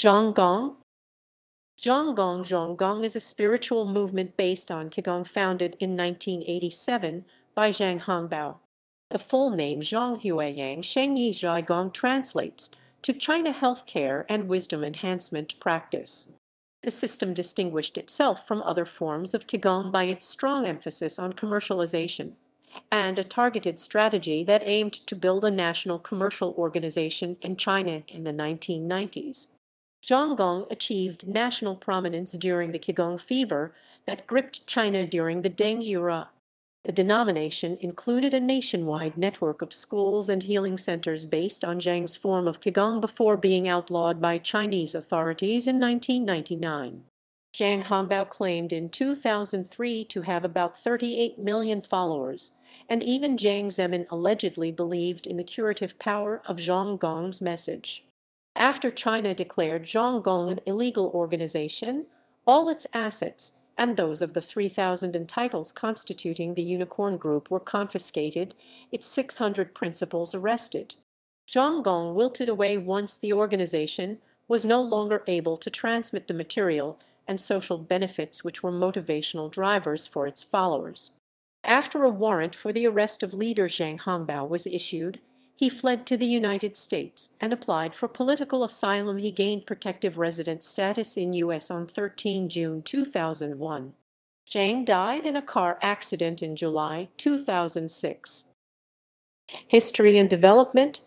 Gong, Gong, Zhang Gong is a spiritual movement based on Qigong founded in 1987 by Zhang Hongbao. The full name Zhang Huayang Shengyi Zhaigong translates to China Healthcare and Wisdom Enhancement Practice. The system distinguished itself from other forms of Qigong by its strong emphasis on commercialization and a targeted strategy that aimed to build a national commercial organization in China in the 1990s. Zhonggong achieved national prominence during the Qigong fever that gripped China during the Deng era. The denomination included a nationwide network of schools and healing centers based on Zhang's form of Qigong before being outlawed by Chinese authorities in 1999. Zhang Hongbao claimed in 2003 to have about 38 million followers, and even Jiang Zemin allegedly believed in the curative power of Zhang Gong's message. After China declared Jong Gong an illegal organization, all its assets and those of the 3,000 entitles constituting the Unicorn Group were confiscated, its 600 principals arrested. Zhang Gong wilted away once the organization was no longer able to transmit the material and social benefits which were motivational drivers for its followers. After a warrant for the arrest of leader Zhang Hongbao was issued, he fled to the United States and applied for political asylum. He gained protective resident status in U.S. on 13 June 2001. Zhang died in a car accident in July 2006. History and development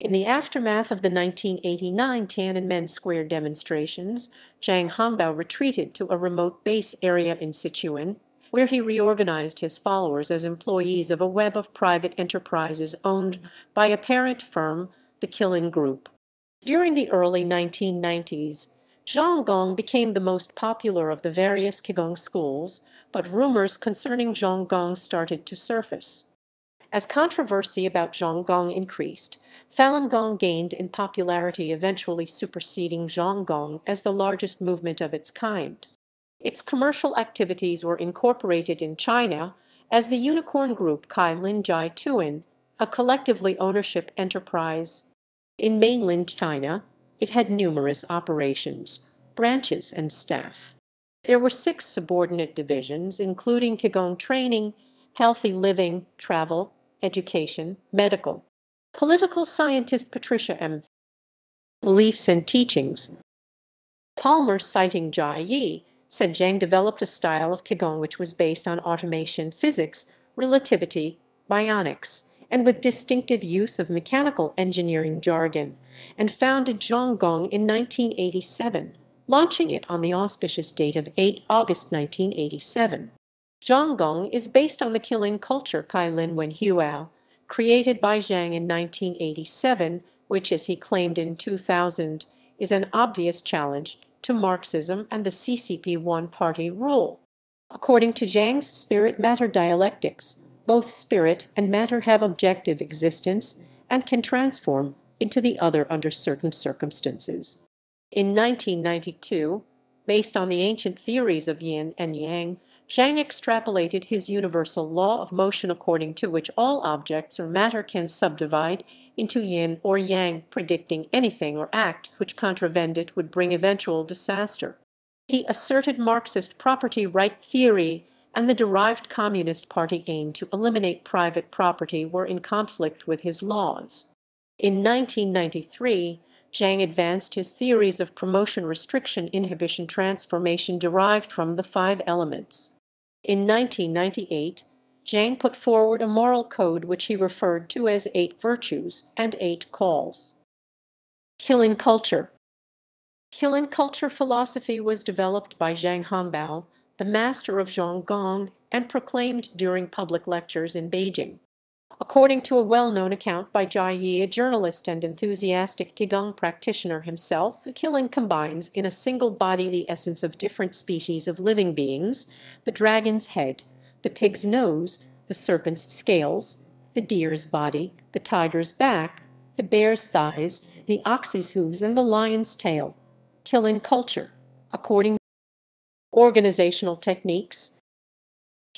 in the aftermath of the 1989 Tiananmen Square demonstrations, Zhang Hongbao retreated to a remote base area in Sichuan, where he reorganized his followers as employees of a web of private enterprises owned by a parent firm, the Killing Group. During the early 1990s, Zhang became the most popular of the various Qigong schools, but rumors concerning Zhang started to surface. As controversy about Zhang increased, Falun Gong gained in popularity, eventually superseding Zhang as the largest movement of its kind. Its commercial activities were incorporated in China as the Unicorn Group Kai Lin Jai Tuan, a collectively ownership enterprise. In mainland China, it had numerous operations, branches, and staff. There were six subordinate divisions, including Qigong training, healthy living, travel, education, medical. Political scientist Patricia M. Beliefs and Teachings Palmer citing Jia Yi Zhang developed a style of Qigong which was based on automation physics, relativity, bionics, and with distinctive use of mechanical engineering jargon, and founded Gong in 1987, launching it on the auspicious date of 8 August 1987. Gong is based on the killing culture Kai Lin Wen Huao, created by Zhang in 1987, which, as he claimed in 2000, is an obvious challenge to Marxism and the CCP one-party rule. According to Zhang's spirit-matter dialectics, both spirit and matter have objective existence and can transform into the other under certain circumstances. In 1992, based on the ancient theories of yin and yang, Zhang extrapolated his universal law of motion according to which all objects or matter can subdivide into yin or yang, predicting anything or act which contravened it would bring eventual disaster. He asserted Marxist property right theory and the derived Communist Party aim to eliminate private property were in conflict with his laws. In 1993, Zhang advanced his theories of promotion restriction inhibition transformation derived from the five elements. In 1998, Jane put forward a moral code which he referred to as eight virtues and eight calls. Killing culture. Killing culture philosophy was developed by Zhang Hanbao, the master of Zhonggong, and proclaimed during public lectures in Beijing. According to a well-known account by Jia Yi, a journalist and enthusiastic Qigong practitioner himself, killing combines in a single body the essence of different species of living beings, the dragon's head, the pig's nose, the serpent's scales, the deer's body, the tiger's back, the bear's thighs, the ox's hooves, and the lion's tail. Kill in culture, according to organizational techniques.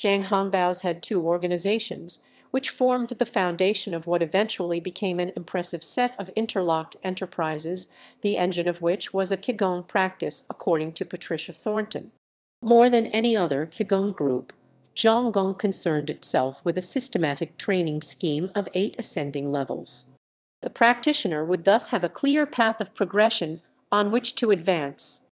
Zhang Hongbao's had two organizations, which formed the foundation of what eventually became an impressive set of interlocked enterprises, the engine of which was a Qigong practice, according to Patricia Thornton. More than any other Qigong group, Gong concerned itself with a systematic training scheme of eight ascending levels. The practitioner would thus have a clear path of progression on which to advance,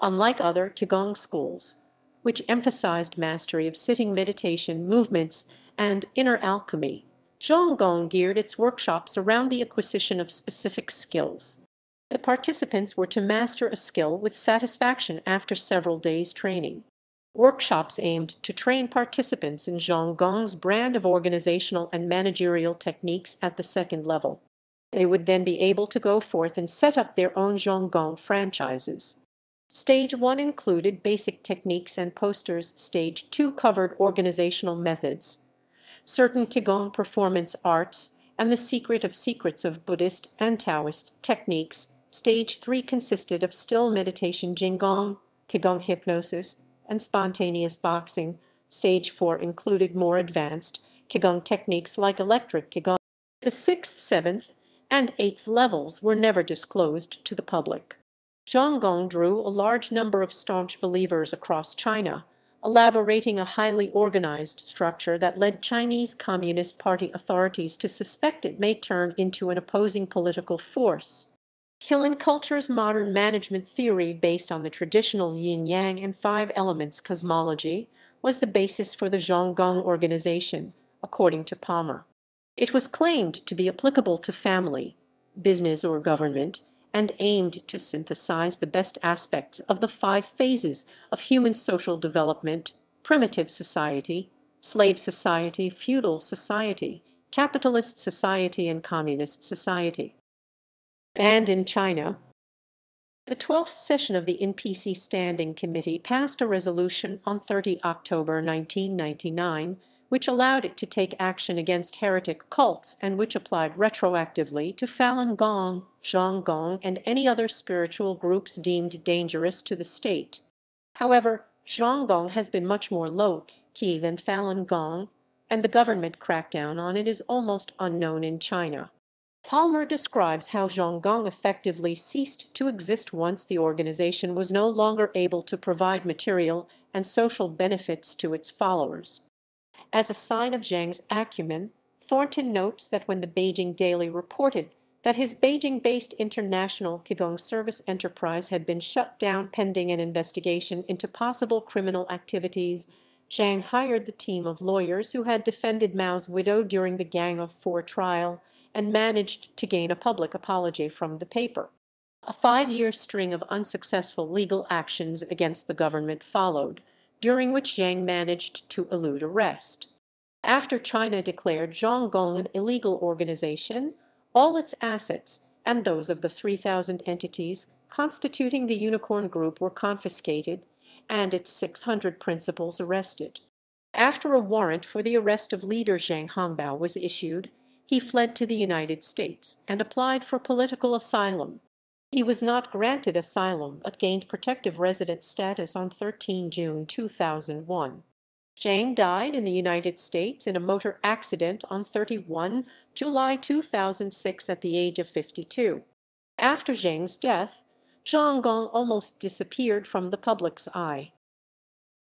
unlike other Qigong schools, which emphasized mastery of sitting meditation movements and inner alchemy. Zhonggong geared its workshops around the acquisition of specific skills. The participants were to master a skill with satisfaction after several days' training workshops aimed to train participants in Zhang Gong's brand of organizational and managerial techniques at the second level. They would then be able to go forth and set up their own Zhang Gong franchises. Stage 1 included basic techniques and posters. Stage 2 covered organizational methods, certain Qigong performance arts, and the secret of secrets of Buddhist and Taoist techniques. Stage 3 consisted of still meditation, Jingong, Qigong hypnosis, and spontaneous boxing. Stage 4 included more advanced Qigong techniques like electric Qigong. The sixth, seventh, and eighth levels were never disclosed to the public. Zhang Gong drew a large number of staunch believers across China, elaborating a highly organized structure that led Chinese Communist Party authorities to suspect it may turn into an opposing political force culture's modern management theory based on the traditional yin-yang and five elements cosmology was the basis for the Zhonggong organization, according to Palmer. It was claimed to be applicable to family, business or government, and aimed to synthesize the best aspects of the five phases of human social development, primitive society, slave society, feudal society, capitalist society, and communist society and in China. The 12th session of the NPC Standing Committee passed a resolution on 30 October 1999, which allowed it to take action against heretic cults and which applied retroactively to Falun Gong, Zhang and any other spiritual groups deemed dangerous to the state. However, Zhang has been much more low-key than Falun Gong, and the government crackdown on it is almost unknown in China. Palmer describes how Gong effectively ceased to exist once the organization was no longer able to provide material and social benefits to its followers. As a sign of Zheng's acumen, Thornton notes that when the Beijing Daily reported that his Beijing-based international Qigong service enterprise had been shut down pending an investigation into possible criminal activities, Zhang hired the team of lawyers who had defended Mao's widow during the Gang of Four trial and managed to gain a public apology from the paper. A five-year string of unsuccessful legal actions against the government followed, during which Zhang managed to elude arrest. After China declared Zhonggong an illegal organization, all its assets and those of the 3,000 entities constituting the Unicorn Group were confiscated and its 600 principals arrested. After a warrant for the arrest of leader Zhang Hongbao was issued, he fled to the United States and applied for political asylum. He was not granted asylum but gained protective resident status on 13 June 2001. Zheng died in the United States in a motor accident on 31 July 2006 at the age of 52. After Zheng's death, Zhang Gong almost disappeared from the public's eye.